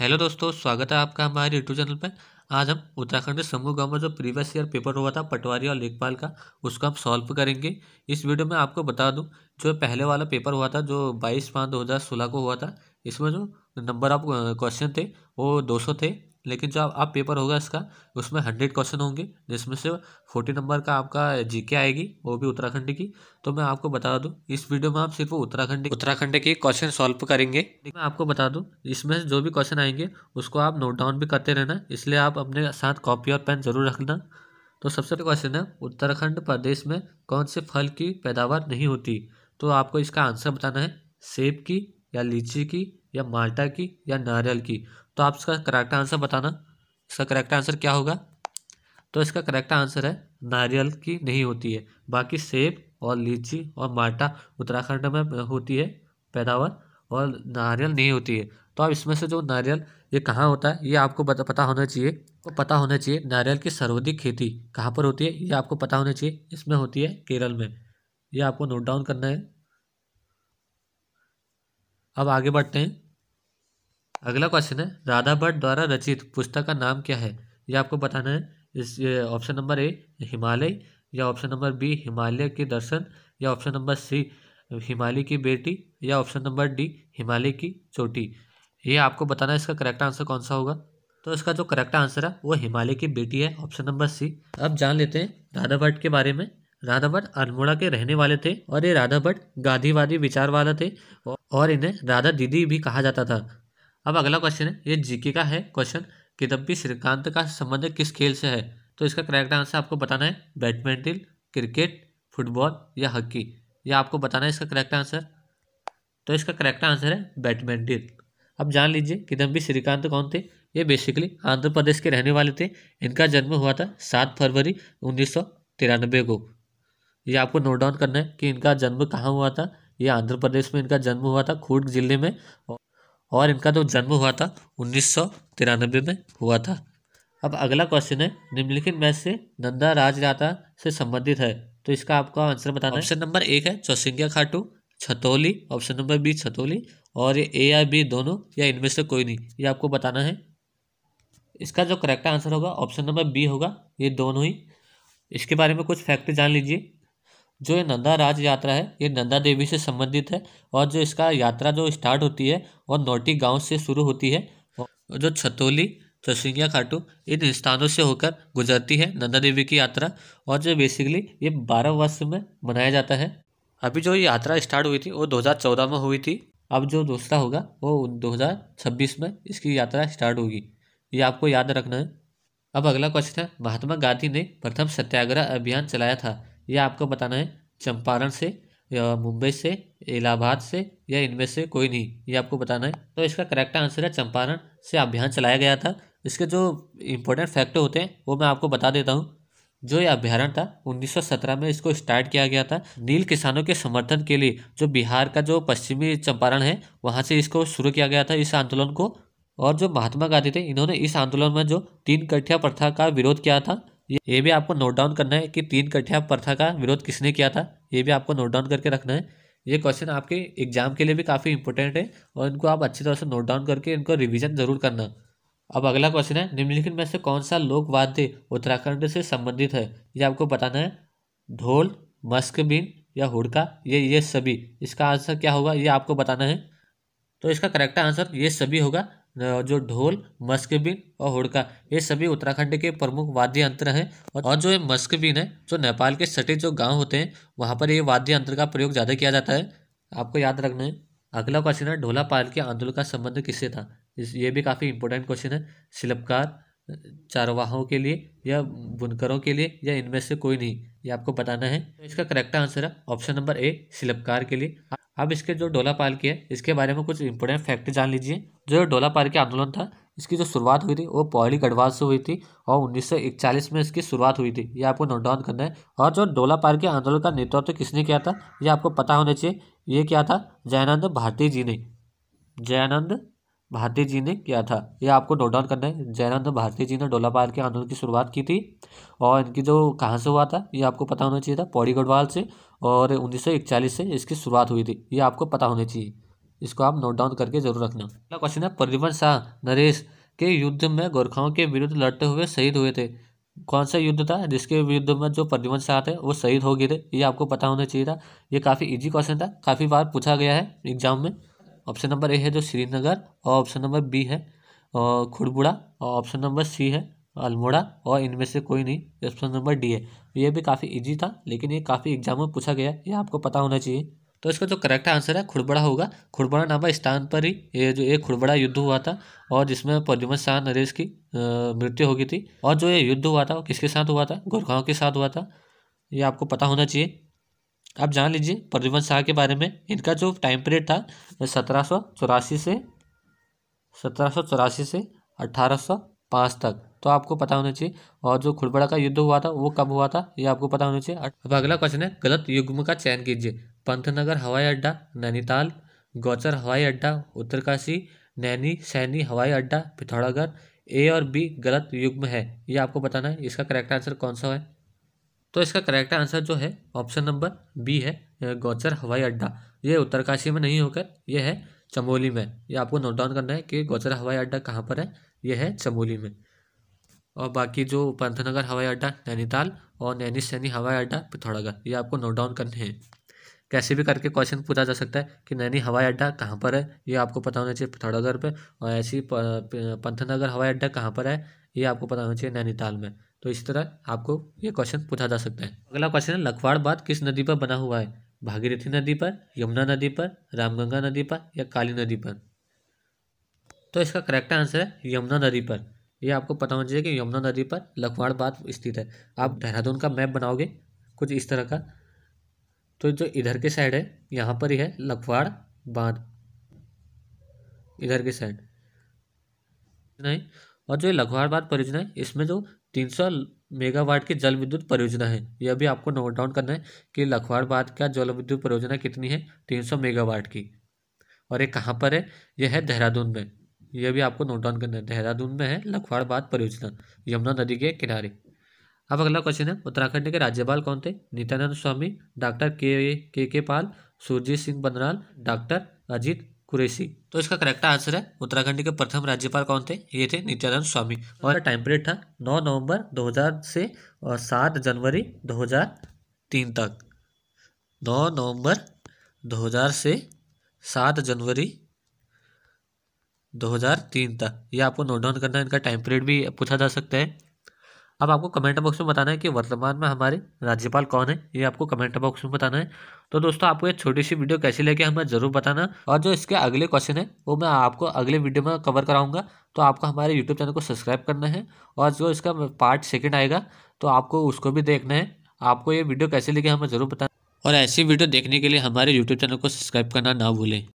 hello दोस्तों स्वागत है आपका हमारे यूट्यूब चैनल पर आज हम उत्तराखंड के समूह गाँव में जो प्रीवियस ईयर पेपर हुआ था पटवारी और लेखपाल का उसको हम सॉल्व करेंगे इस वीडियो में आपको बता दूं जो पहले वाला पेपर हुआ था जो बाईस पाँच दो हज़ार सोलह को हुआ था इसमें जो नंबर आप क्वेश्चन थे वो दो सौ थे लेकिन जो आप पेपर होगा इसका उसमें हंड्रेड क्वेश्चन होंगे जिसमें से फोर्टी नंबर का आपका जीके आएगी वो भी उत्तराखंड की तो मैं आपको बता दूं इस वीडियो में आप सिर्फ उत्तराखंड उत्तराखंड के क्वेश्चन सॉल्व करेंगे मैं आपको बता दूं इसमें जो भी क्वेश्चन आएंगे उसको आप नोट डाउन भी करते रहना इसलिए आप अपने साथ कॉपी और पेन जरूर रखना तो सबसे पहले क्वेश्चन है उत्तराखंड प्रदेश में कौन से फल की पैदावार नहीं होती तो आपको इसका आंसर बताना है सेब की या लीची की या माल्टा की या नारियल की तो आप इसका करेक्ट आंसर बताना इसका करेक्ट आंसर क्या होगा तो इसका करेक्ट आंसर है नारियल की नहीं होती है बाकी सेब और लीची और माल्टा उत्तराखंड में होती है पैदावार और नारियल नहीं होती है तो आप इसमें से जो नारियल ये कहाँ होता है ये आपको पता होना चाहिए तो पता होना चाहिए नारियल की सर्वाधिक खेती कहाँ पर होती है ये आपको पता होना चाहिए इसमें होती है केरल में ये आपको नोट डाउन करना है अब आगे बढ़ते हैं अगला क्वेश्चन है राधा भट्ट द्वारा रचित पुस्तक का नाम क्या है ये आपको बताना है इस ऑप्शन नंबर ए हिमालय या ऑप्शन नंबर बी हिमालय के दर्शन या ऑप्शन नंबर सी हिमालय की बेटी या ऑप्शन नंबर डी हिमालय की चोटी ये आपको बताना है इसका करेक्ट आंसर कौन सा होगा तो इसका जो करेक्ट आंसर है वो हिमालय की बेटी है ऑप्शन नंबर सी अब जान लेते हैं राधा भट्ट के बारे में राधा भट्ट अल्मोड़ा के रहने वाले थे और ये राधा भट्ट गांधीवादी विचार वाला थे और इन्हें राधा दीदी भी कहा जाता था अब अगला क्वेश्चन है ये जीके का है क्वेश्चन किदम्बी श्रीकांत का संबंध किस खेल से है तो इसका करेक्ट आंसर आपको बताना है बैडमिंटन क्रिकेट फुटबॉल या हॉकी यह आपको बताना है इसका करेक्ट आंसर तो इसका करेक्ट आंसर है बैडमिंटन अब जान लीजिए किदम्बी श्रीकांत कौन थे ये बेसिकली आंध्र प्रदेश के रहने वाले थे इनका जन्म हुआ था सात फरवरी उन्नीस को ये आपको नोट डाउन करना है कि इनका जन्म कहाँ हुआ था ये आंध्र प्रदेश में इनका जन्म हुआ था खूट जिले में और इनका जो जन्म हुआ था उन्नीस में हुआ था अब अगला क्वेश्चन है निम्नलिखित मैच से नंदा राज राता से संबंधित है तो इसका आपका आंसर बताना ऑप्शन नंबर एक है चौसिंगिया Khatu Chhatauli option number B Chhatauli और ये ए या बी दोनों या इनमें से कोई नहीं ये आपको बताना है इसका जो करेक्ट आंसर होगा ऑप्शन नंबर बी होगा ये दोनों ही इसके बारे में कुछ फैक्ट जान लीजिए जो ये नंदा राज यात्रा है ये नंदा देवी से संबंधित है और जो इसका यात्रा जो स्टार्ट होती है वो नोटी गांव से शुरू होती है जो छतोली चसिंगिया खाटू इन स्थानों से होकर गुजरती है नंदा देवी की यात्रा और जो बेसिकली ये बारह वर्ष में मनाया जाता है अभी जो यात्रा स्टार्ट हुई थी वो दो में हुई थी अब जो दूसरा होगा वो दो में इसकी यात्रा स्टार्ट होगी ये आपको याद रखना है अब अगला क्वेश्चन है महात्मा गांधी ने प्रथम सत्याग्रह अभियान चलाया था यह आपको बताना है चंपारण से या मुंबई से इलाहाबाद से या इनमें से कोई नहीं ये आपको बताना है तो इसका करेक्ट आंसर है चंपारण से अभियान चलाया गया था इसके जो इम्पोर्टेंट फैक्ट होते हैं वो मैं आपको बता देता हूँ जो ये अभ्यारण था 1917 में इसको स्टार्ट किया गया था नील किसानों के समर्थन के लिए जो बिहार का जो पश्चिमी चंपारण है वहाँ से इसको शुरू किया गया था इस आंदोलन को और जो महात्मा गांधी थे इन्होंने इस आंदोलन में जो तीन कठिया प्रथा का विरोध किया था ये भी आपको नोट डाउन करना है कि तीन कठिया प्रथा का विरोध किसने किया था ये भी आपको नोट डाउन करके रखना है ये क्वेश्चन आपके एग्जाम के लिए भी काफ़ी इंपॉर्टेंट है और इनको आप अच्छी तरह से नोट डाउन करके इनको रिविजन जरूर करना अब अगला क्वेश्चन है निम्नलिखित में से कौन सा लोकवाद्य उत्तराखंड से संबंधित है ये आपको बताना है ढोल मस्कबीन या हुड़का ये ये सभी इसका आंसर क्या होगा ये आपको बताना है तो इसका करेक्ट आंसर ये सभी होगा जो ढोल मस्कबीन और हुड़का ये सभी उत्तराखंड के प्रमुख वाद्य यंत्र हैं और जो ये मस्कबिन है जो नेपाल के सटे जो गांव होते हैं वहाँ पर ये वाद्य यंत्र का प्रयोग ज़्यादा किया जाता है आपको याद रखना है अगला क्वेश्चन है ढोला पाल के आंदोलन का संबंध किससे था इस ये भी काफ़ी इंपॉर्टेंट क्वेश्चन है शिल्पकार चारवाहों के लिए या बुनकरों के लिए या इनमें से कोई नहीं ये आपको बताना है तो इसका करेक्ट आंसर है ऑप्शन नंबर ए शिल्पकार के लिए अब इसके जो डोला पालकी है इसके बारे में कुछ इंपोर्टेंट फैक्ट जान लीजिए जो डोला पालकी आंदोलन था इसकी जो शुरुआत हुई थी वो पौड़ी गढ़वाल से हुई थी और उन्नीस में इसकी शुरुआत हुई थी ये आपको नोट डाउन करना है और जो डोला पार्क के आंदोलन का नेतृत्व तो किसने किया था ये आपको पता होना चाहिए ये क्या था जयानंद भारती जी ने जयानंद भारती जी ने किया था ये आपको नोट डाउन करना है जयनंद भारती जी ने डोला पार के आंदोलन की शुरुआत की थी और इनकी जो कहाँ से हुआ था ये आपको पता होना चाहिए था पौड़ी गढ़वाल से और उन्नीस से इसकी शुरुआत हुई थी ये आपको पता होना चाहिए इसको आप नोट डाउन करके जरूर रखना अगला क्वेश्चन है परिवहन शाह नरेश के युद्ध में गोरखाओं के विरुद्ध लड़ते हुए शहीद हुए थे कौन सा युद्ध था जिसके विरुद्ध में जो प्रद्युमन शाह थे वो शहीद हो गए थे ये आपको पता होना चाहिए था ये काफ़ी इजी क्वेश्चन था काफ़ी बार पूछा गया है एग्जाम में ऑप्शन नंबर ए है जो श्रीनगर और ऑप्शन नंबर बी है खुड़बुड़ा और ऑप्शन नंबर सी है अल्मोड़ा और इनमें से कोई नहीं ऑप्शन नंबर डी है ये भी काफ़ी इजी था लेकिन ये काफ़ी एग्जाम में पूछा गया ये आपको पता होना चाहिए तो इसका जो करेक्ट आंसर है खुड़बड़ा होगा खुड़बड़ा नामा स्थान पर ही ये जो एक खुड़बड़ा युद्ध हुआ था और जिसमें प्रद्युमन शाह नरेश की मृत्यु हो गई थी और जो ये युद्ध हुआ था वो किसके साथ हुआ था गोरखाओं के साथ हुआ था ये आपको पता होना चाहिए आप जान लीजिए परिवहन शाह के बारे में इनका जो टाइम पीरियड था सत्रह सौ चौरासी से सत्रह सौ चौरासी से अट्ठारह सौ पाँच तक तो आपको पता होना चाहिए और जो खुड़बड़ा का युद्ध हुआ था वो कब हुआ था ये आपको पता होना चाहिए अब अगला क्वेश्चन है गलत युग्म का चयन कीजिए पंथनगर हवाई अड्डा नैनीताल गौचर हवाई अड्डा उत्तरकाशी नैनी सैनी हवाई अड्डा पिथौरागढ़ ए और बी गलत युग्म है ये आपको बताना है इसका करेक्ट आंसर कौन सा है तो इसका करेक्ट आंसर जो है ऑप्शन नंबर बी है गौचर हवाई अड्डा ये उत्तरकाशी में नहीं होकर ये है चमोली में ये आपको नोट डाउन करना है कि गौचर हवाई अड्डा कहाँ पर है यह है चमोली में और बाकी जो पंथनगर हवाई अड्डा नैनीताल और नैनी सैनी हवाई अड्डा पिथौरागढ़ ये आपको नोट डाउन करने हैं कैसे भी करके क्वेश्चन पूछा जा सकता है कि नैनी हवाई अड्डा कहाँ पर है ये आपको पता होना चाहिए पिथौरागढ़ पे और ऐसी पंथनगर हवाई अड्डा कहाँ पर है ये आपको पता होना चाहिए नैनीताल में तो इस तरह आपको ये क्वेश्चन पूछा जा सकता है अगला क्वेश्चन है लखवाड़ बांध किस नदी पर बना हुआ है भागीरथी नदी पर यमुना नदी पर रामगंगा नदी पर या काली नदी पर तो इसका करेक्ट आंसर है यमुना नदी पर ये आपको पता होना चाहिए कि यमुना नदी पर लखवाड़ बांध स्थित है आप देहरादून का मैप बनाओगे कुछ इस तरह का तो जो इधर के साइड है यहाँ पर ही है लखवाड़ बांध इधर के साइड नहीं और जो लघवार बाद परियोजना है इसमें जो तीन सौ मेगावाट की जल विद्युत परियोजना है यह भी आपको नोट डाउन करना है कि लखवार बाद का जल विद्युत परियोजना कितनी है तीन सौ मेगावाट की और ये कहाँ पर है यह है देहरादून में यह भी आपको नोट डाउन करना है देहरादून में है लखवार बाद परियोजना यमुना नदी के किनारे अब अगला क्वेश्चन है उत्तराखंड के राज्यपाल कौन थे नित्यानंद स्वामी डॉक्टर के K K Pal Surjit Singh Barnala doctor Ajit Qureshi तो इसका करेक्ट आंसर है उत्तराखंड के प्रथम राज्यपाल कौन थे ये थे नित्यानंद स्वामी और टाइम पीरियड था 9 नवंबर 2000 से और 7 जनवरी 2003 तक 9 नवंबर 2000 से 7 जनवरी 2003 तक ये आपको नोट डाउन करना है इनका टाइम पीरियड भी पूछा जा सकता है अब आपको कमेंट बॉक्स में बताना है कि वर्तमान में हमारे राज्यपाल कौन है ये आपको कमेंट बॉक्स में बताना है तो दोस्तों आपको ये छोटी सी वीडियो कैसी लगी हमें जरूर बताना और जो इसके अगले क्वेश्चन है वो मैं आपको अगले वीडियो में कवर कराऊंगा तो आपको हमारे यूट्यूब चैनल को सब्सक्राइब करना है और जो इसका पार्ट सेकेंड आएगा तो आपको उसको भी देखना है आपको ये वीडियो कैसी लगी हमें जरूर बताना और ऐसी वीडियो देखने के लिए हमारे यूट्यूब चैनल को सब्सक्राइब करना ना भूलें